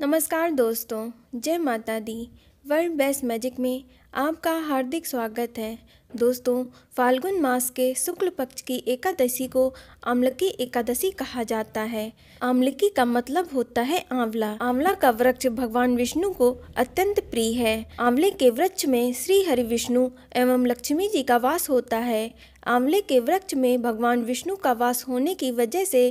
नमस्कार दोस्तों जय माता दी वर्ल्ड बेस्ट मैजिक में आपका हार्दिक स्वागत है दोस्तों फाल्गुन मास के शुक्ल पक्ष की एकादशी को आमलकी एकादशी कहा जाता है आमलकी का मतलब होता है आंवला आंवला का वृक्ष भगवान विष्णु को अत्यंत प्रिय है आंवले के वृक्ष में श्री हरि विष्णु एवं लक्ष्मी जी का वास होता है आंवले के वृक्ष में भगवान विष्णु का वास होने की वजह से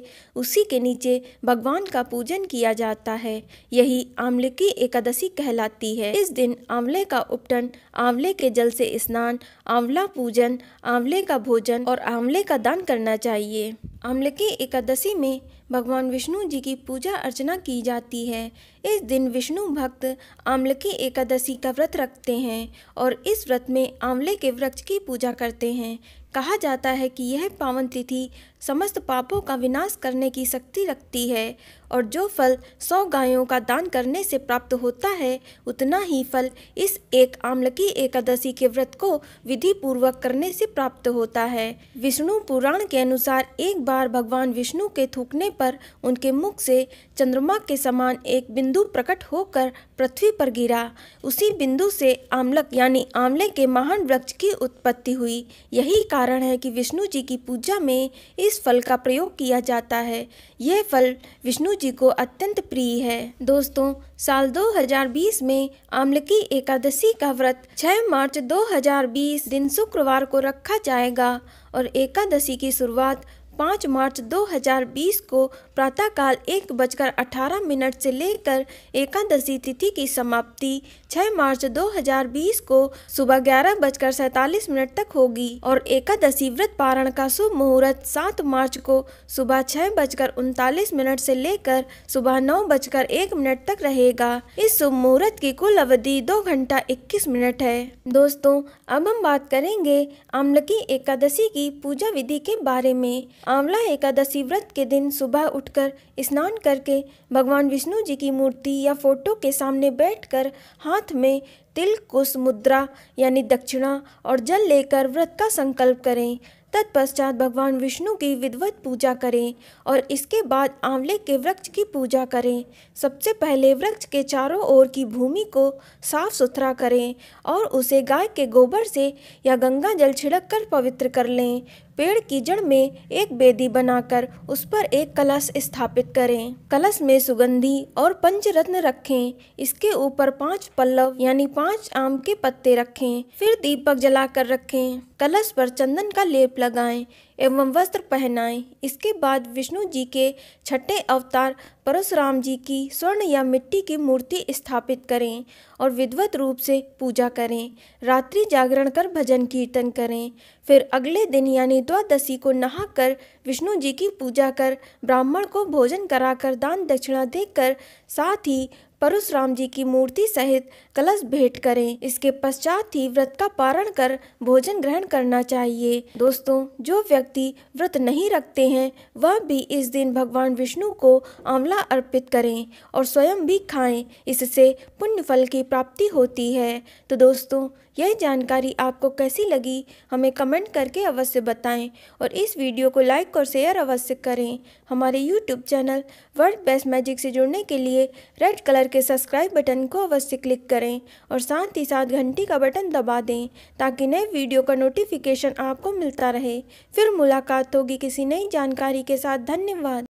उसी के नीचे भगवान का पूजन किया जाता है यही आंवले की एकादशी कहलाती है इस दिन आंवले का उपटन आंवले के जल से स्नान आंवले आंवला पूजन आंवले का भोजन और आंवले का दान करना चाहिए आंवले की एकादशी में भगवान विष्णु जी की पूजा अर्चना की जाती है इस दिन विष्णु भक्त आंवले की एकादशी का व्रत रखते हैं और इस व्रत में आंवले के वृक्ष की पूजा करते हैं कहा जाता है कि यह पावन तिथि समस्त पापों का विनाश करने की शक्ति रखती है और जो फल सौ गायों का दान करने से प्राप्त होता है उतना ही फल इस एक की एकादशी के व्रत को विधि पूर्वक करने से प्राप्त होता है विष्णु पुराण के अनुसार एक बार भगवान विष्णु के थूकने पर उनके मुख से चंद्रमा के समान एक बिंदु प्रकट होकर पृथ्वी पर गिरा उसी बिंदु से आमलक यानी आमले के महान वृक्ष की उत्पत्ति हुई यही कारण है कि विष्णु जी की पूजा में इस फल का प्रयोग किया जाता है यह फल विष्णु जी को अत्यंत प्रिय है दोस्तों साल 2020 में आमलकी एकादशी का व्रत 6 मार्च 2020 दिन शुक्रवार को रखा जाएगा और एकादशी की शुरुआत पाँच मार्च 2020 को प्रातःकाल एक बजकर अठारह मिनट से लेकर एकादशी तिथि की समाप्ति 6 मार्च 2020 को सुबह ग्यारह बजकर सैतालीस मिनट तक होगी और एकादशी व्रत पारण का शुभ मुहूर्त 7 मार्च को सुबह छह बजकर उनतालीस मिनट से लेकर सुबह नौ बजकर एक मिनट तक रहेगा इस शुभ मुहूर्त की कुल अवधि दो घंटा इक्कीस मिनट है दोस्तों अब हम बात करेंगे आमलकी एकादशी की पूजा विधि के बारे में आंवला एकादशी व्रत के दिन सुबह उठकर स्नान करके भगवान विष्णु जी की मूर्ति या फोटो के सामने बैठकर हाथ में तिल कुश मुद्रा यानी दक्षिणा और जल लेकर व्रत का संकल्प करें तत्पश्चात भगवान विष्णु की विधवत पूजा करें और इसके बाद आंवले के वृक्ष की पूजा करें सबसे पहले वृक्ष के चारों ओर की भूमि को साफ सुथरा करें और उसे गाय के गोबर से या गंगा जल छिड़क कर पवित्र कर लें पेड़ की जड़ में एक बेदी बनाकर उस पर एक कलश स्थापित करें कलश में सुगंधी और पंचरत्न रखें इसके ऊपर पांच पल्लव यानी पांच आम के पत्ते रखें फिर दीपक जलाकर रखें कलश पर चंदन का लेप लगाएं एवं वस्त्र पहनाएं इसके बाद विष्णु जी के छठे अवतार परशुराम जी की स्वर्ण या मिट्टी की मूर्ति स्थापित करें और विधवत रूप से पूजा करें रात्रि जागरण कर भजन कीर्तन करें फिर अगले दिन यानी द्वादशी को नहाकर विष्णु जी की पूजा कर ब्राह्मण को भोजन कराकर दान दक्षिणा देकर साथ ही परशुराम जी की मूर्ति सहित कलश भेंट करें इसके पश्चात ही व्रत का पारण कर भोजन ग्रहण करना चाहिए दोस्तों जो व्यक्ति व्रत नहीं रखते हैं वह भी इस दिन भगवान विष्णु को आंवला अर्पित करें और स्वयं भी खाएं इससे पुण्य फल की प्राप्ति होती है तो दोस्तों यह जानकारी आपको कैसी लगी हमें कमेंट करके अवश्य बताएं और इस वीडियो को लाइक और शेयर अवश्य करें हमारे YouTube channel world best magic से जुड़ने के लिए रेड कलर के सब्सक्राइब बटन को अवश्य क्लिक करें और साथ ही साथ घंटी का बटन दबा दें ताकि नए वीडियो का नोटिफिकेशन आपको मिलता रहे फिर मुलाकात होगी किसी नई जानकारी के साथ धन्यवाद